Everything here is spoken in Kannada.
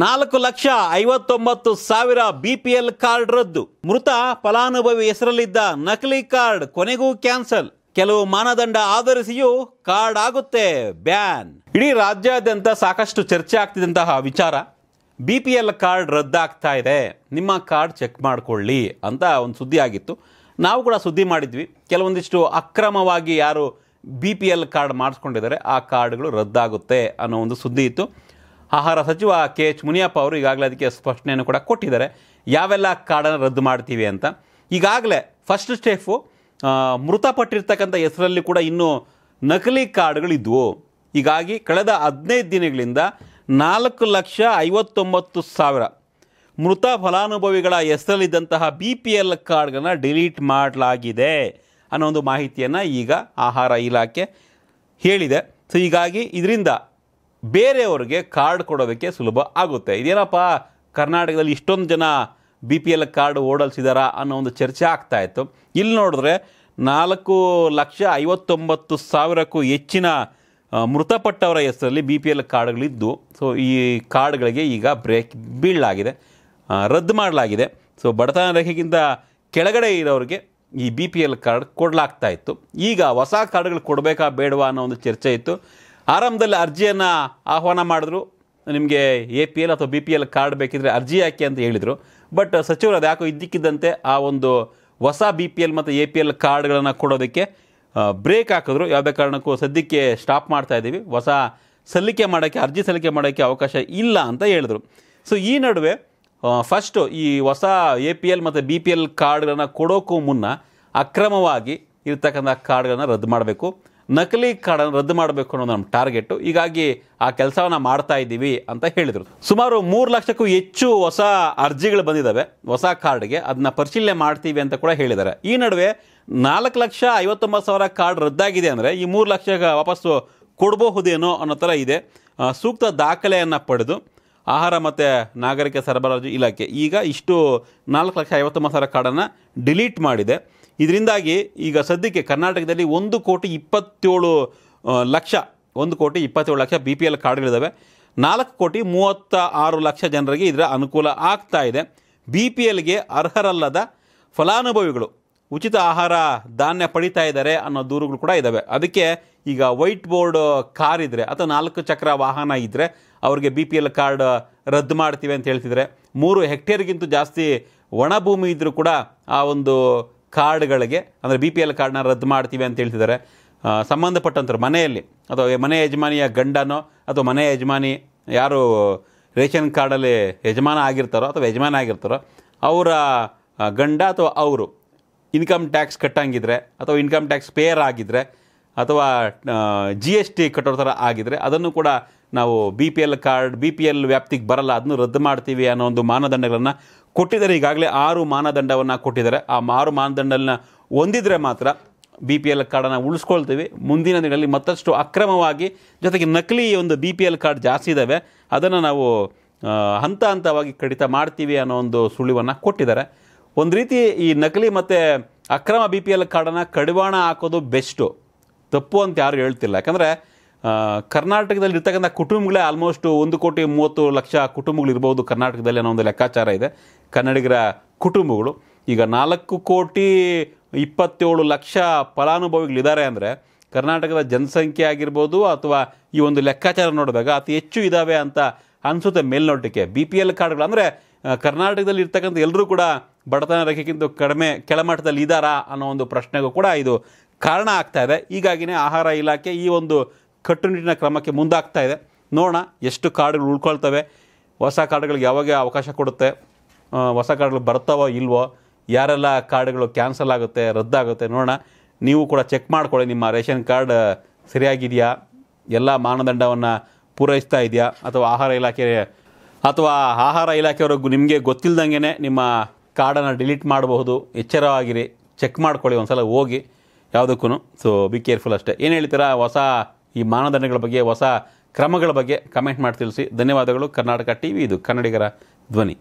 ನಾಲ್ಕು ಲಕ್ಷ ಐವತ್ತೊಂಬತ್ತು ಸಾವಿರ ಬಿಪಿಎಲ್ ಕಾರ್ಡ್ ರದ್ದು ಮೃತ ಫಲಾನುಭವಿ ಹೆಸರಲ್ಲಿದ್ದ ನಕಲಿ ಕಾರ್ಡ್ ಕೊನೆಗೂ ಕ್ಯಾನ್ಸಲ್ ಕೆಲವು ಮಾನದಂಡ ಆಧರಿಸಿಯೂ ಕಾರ್ಡ್ ಆಗುತ್ತೆ ಬ್ಯಾನ್ ಇಡೀ ರಾಜ್ಯಾದ್ಯಂತ ಸಾಕಷ್ಟು ಚರ್ಚೆ ಆಗ್ತಿದ್ದಂತಹ ವಿಚಾರ ಬಿ ಪಿ ಎಲ್ ಕಾರ್ಡ್ ರದ್ದಾಗ್ತಾ ಇದೆ ನಿಮ್ಮ ಕಾರ್ಡ್ ಚೆಕ್ ಮಾಡಿಕೊಳ್ಳಿ ಅಂತ ಒಂದು ಸುದ್ದಿ ಆಗಿತ್ತು ನಾವು ಕೂಡ ಸುದ್ದಿ ಮಾಡಿದ್ವಿ ಕೆಲವೊಂದಿಷ್ಟು ಅಕ್ರಮವಾಗಿ ಯಾರು ಬಿ ಪಿ ಎಲ್ ಕಾರ್ಡ್ ಮಾಡಿಸ್ಕೊಂಡಿದ್ದಾರೆ ಆ ಕಾರ್ಡ್ಗಳು ರದ್ದಾಗುತ್ತೆ ಅನ್ನೋ ಒಂದು ಸುದ್ದಿ ಇತ್ತು ಆಹಾರ ಸಚಿವ ಕೆ ಎಚ್ ಮುನಿಯಪ್ಪ ಅವರು ಈಗಾಗಲೇ ಅದಕ್ಕೆ ಸ್ಪಷ್ಟನೆಯನ್ನು ಕೂಡ ಕೊಟ್ಟಿದ್ದಾರೆ ಯಾವೆಲ್ಲ ಕಾರ್ಡನ್ನು ರದ್ದು ಮಾಡ್ತೀವಿ ಅಂತ ಈಗಾಗಲೇ ಫಸ್ಟ್ ಸ್ಟೆಫು ಮೃತಪಟ್ಟಿರ್ತಕ್ಕಂಥ ಹೆಸರಲ್ಲಿ ಕೂಡ ಇನ್ನೂ ನಕಲಿ ಕಾರ್ಡ್ಗಳಿದ್ವು ಹೀಗಾಗಿ ಕಳೆದ ಹದಿನೈದು ದಿನಗಳಿಂದ ನಾಲ್ಕು ಲಕ್ಷ ಐವತ್ತೊಂಬತ್ತು ಸಾವಿರ ಮೃತ ಫಲಾನುಭವಿಗಳ ಹೆಸರಲ್ಲಿದ್ದಂತಹ ಬಿ ಪಿ ಎಲ್ ಕಾರ್ಡ್ಗಳನ್ನು ಡಿಲೀಟ್ ಮಾಡಲಾಗಿದೆ ಅನ್ನೋ ಒಂದು ಮಾಹಿತಿಯನ್ನು ಈಗ ಆಹಾರ ಇಲಾಖೆ ಹೇಳಿದೆ ಸೊ ಹೀಗಾಗಿ ಇದರಿಂದ ಬೇರೆಯವ್ರಿಗೆ ಕಾರ್ಡ್ ಕೊಡೋದಕ್ಕೆ ಸುಲಭ ಆಗುತ್ತೆ ಇದೇನಪ್ಪ ಕರ್ನಾಟಕದಲ್ಲಿ ಇಷ್ಟೊಂದು ಜನ ಬಿ ಪಿ ಎಲ್ ಕಾರ್ಡ್ ಓಡಲ್ಸಿದಾರ ಅನ್ನೋ ಒಂದು ಚರ್ಚೆ ಆಗ್ತಾ ಇತ್ತು ಇಲ್ಲಿ ನೋಡಿದ್ರೆ ನಾಲ್ಕು ಲಕ್ಷ ಐವತ್ತೊಂಬತ್ತು ಸಾವಿರಕ್ಕೂ ಹೆಚ್ಚಿನ ಮೃತಪಟ್ಟವರ ಹೆಸರಲ್ಲಿ ಬಿ ಪಿ ಎಲ್ ಕಾರ್ಡ್ಗಳಿದ್ದು ಸೊ ಈ ಕಾರ್ಡ್ಗಳಿಗೆ ಈಗ ಬ್ರೇಕ್ ಬೀಳಲಾಗಿದೆ ರದ್ದು ಮಾಡಲಾಗಿದೆ ಸೊ ಬಡತನ ರೇಖೆಗಿಂತ ಕೆಳಗಡೆ ಇರೋರಿಗೆ ಈ ಬಿ ಪಿ ಎಲ್ ಕಾರ್ಡ್ ಕೊಡಲಾಗ್ತಾ ಇತ್ತು ಈಗ ಹೊಸ ಕಾರ್ಡ್ಗಳು ಕೊಡಬೇಕಾ ಬೇಡವಾ ಅನ್ನೋ ಒಂದು ಚರ್ಚೆ ಇತ್ತು ಆರಂಭದಲ್ಲಿ ಅರ್ಜಿಯನ್ನು ಆಹ್ವಾನ ಮಾಡಿದ್ರು ನಿಮಗೆ ಎ ಪಿ ಎಲ್ ಅಥವಾ ಬಿ ಪಿ ಎಲ್ ಕಾರ್ಡ್ ಬೇಕಿದ್ರೆ ಅರ್ಜಿ ಹಾಕಿ ಅಂತ ಹೇಳಿದರು ಬಟ್ ಸಚಿವರು ಅದು ಯಾಕೋ ಇದ್ದಕ್ಕಿದ್ದಂತೆ ಆ ಒಂದು ಹೊಸ ಬಿ ಪಿ ಎಲ್ ಮತ್ತು ಎ ಪಿ ಎಲ್ ಕಾರ್ಡ್ಗಳನ್ನು ಕೊಡೋದಕ್ಕೆ ಬ್ರೇಕ್ ಹಾಕಿದ್ರು ಯಾವುದೇ ಕಾರಣಕ್ಕೂ ಸದ್ಯಕ್ಕೆ ಸ್ಟಾಪ್ ಮಾಡ್ತಾ ಇದ್ದೀವಿ ಹೊಸ ಸಲ್ಲಿಕೆ ಮಾಡೋಕ್ಕೆ ಅರ್ಜಿ ಸಲ್ಲಿಕೆ ಮಾಡೋಕ್ಕೆ ಅವಕಾಶ ಇಲ್ಲ ಅಂತ ಹೇಳಿದರು ಸೊ ಈ ನಡುವೆ ಫಸ್ಟು ಈ ಹೊಸ ಎ ಪಿ ಎಲ್ ಮತ್ತು ಬಿ ಪಿ ಎಲ್ ಕಾರ್ಡ್ಗಳನ್ನು ಕೊಡೋಕ್ಕೂ ಮುನ್ನ ಅಕ್ರಮವಾಗಿ ಇರ್ತಕ್ಕಂಥ ಕಾರ್ಡ್ಗಳನ್ನು ರದ್ದು ಮಾಡಬೇಕು ನಕಲಿ ಕಾರ್ಡ್ ರದ್ದು ಮಾಡಬೇಕು ಅನ್ನೋದು ನಮ್ಮ ಟಾರ್ಗೆಟು ಹೀಗಾಗಿ ಆ ಕೆಲಸವನ್ನು ಮಾಡ್ತಾ ಇದ್ದೀವಿ ಅಂತ ಹೇಳಿದರು ಸುಮಾರು ಮೂರು ಲಕ್ಷಕ್ಕೂ ಹೆಚ್ಚು ಹೊಸ ಅರ್ಜಿಗಳು ಬಂದಿದ್ದಾವೆ ಹೊಸ ಕಾರ್ಡ್ಗೆ ಅದನ್ನ ಪರಿಶೀಲನೆ ಮಾಡ್ತೀವಿ ಅಂತ ಕೂಡ ಹೇಳಿದ್ದಾರೆ ಈ ನಡುವೆ ನಾಲ್ಕು ಲಕ್ಷ ಐವತ್ತೊಂಬತ್ತು ಸಾವಿರ ಕಾರ್ಡ್ ರದ್ದಾಗಿದೆ ಅಂದರೆ ಈ ಮೂರು ಲಕ್ಷ ವಾಪಸ್ಸು ಕೊಡಬಹುದೇನೋ ಅನ್ನೋ ಥರ ಇದೆ ಸೂಕ್ತ ದಾಖಲೆಯನ್ನು ಪಡೆದು ಆಹಾರ ಮತ್ತು ನಾಗರಿಕ ಸರಬರಾಜು ಇಲಾಖೆ ಈಗ ಇಷ್ಟು ನಾಲ್ಕು ಲಕ್ಷ ಐವತ್ತೊಂಬತ್ತು ಸಾವಿರ ಕಾರ್ಡನ್ನು ಡಿಲೀಟ್ ಮಾಡಿದೆ ಇದರಿಂದಾಗಿ ಈಗ ಸದ್ಯಕ್ಕೆ ಕರ್ನಾಟಕದಲ್ಲಿ ಒಂದು ಕೋಟಿ ಇಪ್ಪತ್ತೇಳು ಲಕ್ಷ ಒಂದು ಕೋಟಿ ಇಪ್ಪತ್ತೇಳು ಲಕ್ಷ ಬಿ ಪಿ ಎಲ್ ಕಾರ್ಡ್ಗಳಿದ್ದಾವೆ ನಾಲ್ಕು ಕೋಟಿ ಮೂವತ್ತ ಆರು ಲಕ್ಷ ಜನರಿಗೆ ಇದರ ಅನುಕೂಲ ಆಗ್ತಾ ಇದೆ ಬಿ ಪಿ ಎಲ್ಗೆ ಅರ್ಹರಲ್ಲದ ಫಲಾನುಭವಿಗಳು ಉಚಿತ ಆಹಾರ ಧಾನ್ಯ ಪಡಿತಾ ಇದ್ದಾರೆ ಅನ್ನೋ ದೂರುಗಳು ಕೂಡ ಇದ್ದಾವೆ ಅದಕ್ಕೆ ಈಗ ವೈಟ್ ಬೋರ್ಡ್ ಕಾರ್ ಇದ್ದರೆ ಅಥವಾ ನಾಲ್ಕು ಚಕ್ರ ವಾಹನ ಇದ್ದರೆ ಅವರಿಗೆ ಬಿ ಪಿ ಎಲ್ ಕಾರ್ಡ್ ರದ್ದು ಮಾಡ್ತೀವಿ ಅಂತ ಹೇಳ್ತಿದ್ರೆ ಮೂರು ಹೆಕ್ಟೇರ್ಗಿಂತ ಜಾಸ್ತಿ ಒಣಭೂಮಿ ಇದ್ದರೂ ಕೂಡ ಆ ಒಂದು ಕಾರ್ಡ್ಗಳಿಗೆ ಅಂದರೆ ಬಿ ಪಿ ಎಲ್ ಕಾರ್ಡ್ನ ರದ್ದು ಮಾಡ್ತೀವಿ ಅಂತ ಹೇಳ್ತಿದ್ದಾರೆ ಸಂಬಂಧಪಟ್ಟಂಥವ್ರು ಮನೆಯಲ್ಲಿ ಅಥವಾ ಮನೆ ಯಜಮಾನಿಯ ಗಂಡನೋ ಅಥವಾ ಮನೆ ಯಜಮಾನಿ ಯಾರು ರೇಷನ್ ಕಾರ್ಡಲ್ಲಿ ಯಜಮಾನ ಆಗಿರ್ತಾರೋ ಅಥವಾ ಯಜಮಾನ ಆಗಿರ್ತಾರೋ ಅವರ ಗಂಡ ಅಥವಾ ಅವರು ಇನ್ಕಮ್ ಟ್ಯಾಕ್ಸ್ ಕಟ್ಟಂಗಿದ್ರೆ ಅಥವಾ ಇನ್ಕಮ್ ಟ್ಯಾಕ್ಸ್ ಪೇಯರ್ ಆಗಿದ್ದರೆ ಅಥವಾ ಜಿ ಎಸ್ ಟಿ ಕಟ್ಟೋ ಥರ ಆಗಿದರೆ ಅದನ್ನು ಕೂಡ ನಾವು B P L card B P L ವ್ಯಾಪ್ತಿಗೆ ಬರಲ್ಲ ಅದನ್ನು ರದ್ದು ಮಾಡ್ತೀವಿ ಅನ್ನೋ ಒಂದು ಮಾನದಂಡಗಳನ್ನು ಕೊಟ್ಟಿದ್ದಾರೆ ಈಗಾಗಲೇ ಆರು ಮಾನದಂಡವನ್ನು ಕೊಟ್ಟಿದ್ದಾರೆ ಆ ಆರು ಮಾನದಂಡನ ಹೊಂದಿದರೆ ಮಾತ್ರ ಬಿ ಪಿ ಎಲ್ ಕಾರ್ಡನ್ನು ಉಳಿಸ್ಕೊಳ್ತೀವಿ ಮುಂದಿನ ದಿನಗಳಲ್ಲಿ ಮತ್ತಷ್ಟು ಅಕ್ರಮವಾಗಿ ಜೊತೆಗೆ ನಕಲಿ ಒಂದು ಬಿ ಪಿ ಎಲ್ ಕಾರ್ಡ್ ಜಾಸ್ತಿ ಇದ್ದಾವೆ ಅದನ್ನು ನಾವು ಹಂತ ಹಂತವಾಗಿ ಕಡಿತ ಮಾಡ್ತೀವಿ ಅನ್ನೋ ಒಂದು ಸುಳಿವನ್ನು ಕೊಟ್ಟಿದ್ದಾರೆ ಒಂದು ರೀತಿ ಈ ನಕಲಿ ಮತ್ತು ಅಕ್ರಮ ಬಿ ಪಿ ಎಲ್ ಕಾರ್ಡನ್ನು ಕಡಿವಾಣ ಹಾಕೋದು ಬೆಸ್ಟು ತಪ್ಪು ಅಂತ ಯಾರು ಹೇಳ್ತಿಲ್ಲ ಯಾಕಂದರೆ ಕರ್ನಾಟಕದಲ್ಲಿ ಇರ್ತಕ್ಕಂಥ ಕುಟುಂಬಗಳೇ ಆಲ್ಮೋಸ್ಟ್ ಒಂದು ಕೋಟಿ ಮೂವತ್ತು ಲಕ್ಷ ಕುಟುಂಬಗಳು ಇರ್ಬೋದು ಕರ್ನಾಟಕದಲ್ಲಿ ಅನ್ನೋ ಒಂದು ಲೆಕ್ಕಾಚಾರ ಇದೆ ಕನ್ನಡಿಗರ ಕುಟುಂಬಗಳು ಈಗ ನಾಲ್ಕು ಕೋಟಿ ಇಪ್ಪತ್ತೇಳು ಲಕ್ಷ ಫಲಾನುಭವಿಗಳಿದ್ದಾರೆ ಅಂದರೆ ಕರ್ನಾಟಕದ ಜನಸಂಖ್ಯೆ ಆಗಿರ್ಬೋದು ಅಥವಾ ಈ ಒಂದು ಲೆಕ್ಕಾಚಾರ ನೋಡಿದಾಗ ಅತಿ ಹೆಚ್ಚು ಇದ್ದಾವೆ ಅಂತ ಅನಿಸುತ್ತೆ ಮೇಲ್ನೋಟಕ್ಕೆ ಬಿ ಪಿ ಎಲ್ ಕಾರ್ಡ್ಗಳು ಅಂದರೆ ಕರ್ನಾಟಕದಲ್ಲಿ ಇರ್ತಕ್ಕಂಥ ಎಲ್ಲರೂ ಕೂಡ ಬಡತನ ರೇಖೆಗಿಂತ ಕಡಿಮೆ ಕೆಳಮಟ್ಟದಲ್ಲಿ ಇದ್ದಾರಾ ಅನ್ನೋ ಒಂದು ಪ್ರಶ್ನೆಗೂ ಕೂಡ ಇದು ಕಾರಣ ಆಗ್ತಾ ಇದೆ ಹೀಗಾಗಿನೇ ಆಹಾರ ಇಲಾಖೆ ಈ ಒಂದು ಕಟ್ಟುನಿಟ್ಟಿನ ಕ್ರಮಕ್ಕೆ ಮುಂದಾಗ್ತಾ ಇದೆ ನೋಡೋಣ ಎಷ್ಟು ಕಾರ್ಡ್ಗಳು ಉಳ್ಕೊಳ್ತವೆ ಹೊಸ ಕಾರ್ಡ್ಗಳಿಗೆ ಯಾವಾಗ ಅವಕಾಶ ಕೊಡುತ್ತೆ ಹೊಸ ಕಾರ್ಡ್ಗಳು ಬರ್ತಾವೋ ಇಲ್ವೋ ಯಾರೆಲ್ಲ ಕಾರ್ಡ್ಗಳು ಕ್ಯಾನ್ಸಲ್ ಆಗುತ್ತೆ ರದ್ದಾಗುತ್ತೆ ನೋಡೋಣ ನೀವು ಕೂಡ ಚೆಕ್ ಮಾಡ್ಕೊಳ್ಳಿ ನಿಮ್ಮ ರೇಷನ್ ಕಾರ್ಡ್ ಸರಿಯಾಗಿದೆಯಾ ಎಲ್ಲ ಮಾನದಂಡವನ್ನು ಪೂರೈಸ್ತಾ ಇದೆಯಾ ಅಥವಾ ಆಹಾರ ಇಲಾಖೆ ಅಥವಾ ಆಹಾರ ಇಲಾಖೆಯವ್ರಿಗೂ ನಿಮಗೆ ಗೊತ್ತಿಲ್ಲದಂಗೆ ನಿಮ್ಮ ಕಾರ್ಡನ್ನು ಡಿಲೀಟ್ ಮಾಡಬಹುದು ಎಚ್ಚರವಾಗಿರಿ ಚೆಕ್ ಮಾಡ್ಕೊಳ್ಳಿ ಒಂದು ಸಲ ಹೋಗಿ ಯಾವುದಕ್ಕೂ ಸೊ ಬಿ ಕೇರ್ಫುಲ್ ಅಷ್ಟೇ ಏನು ಹೇಳ್ತೀರಾ ಹೊಸ ಈ ಮಾನದಂಡಗಳ ಬಗ್ಗೆ ಹೊಸ ಕ್ರಮಗಳ ಬಗ್ಗೆ ಕಮೆಂಟ್ ಮಾಡಿ ತಿಳಿಸಿ ಧನ್ಯವಾದಗಳು ಕರ್ನಾಟಕ ಟಿ ಇದು ಕನ್ನಡಿಗರ ಧ್ವನಿ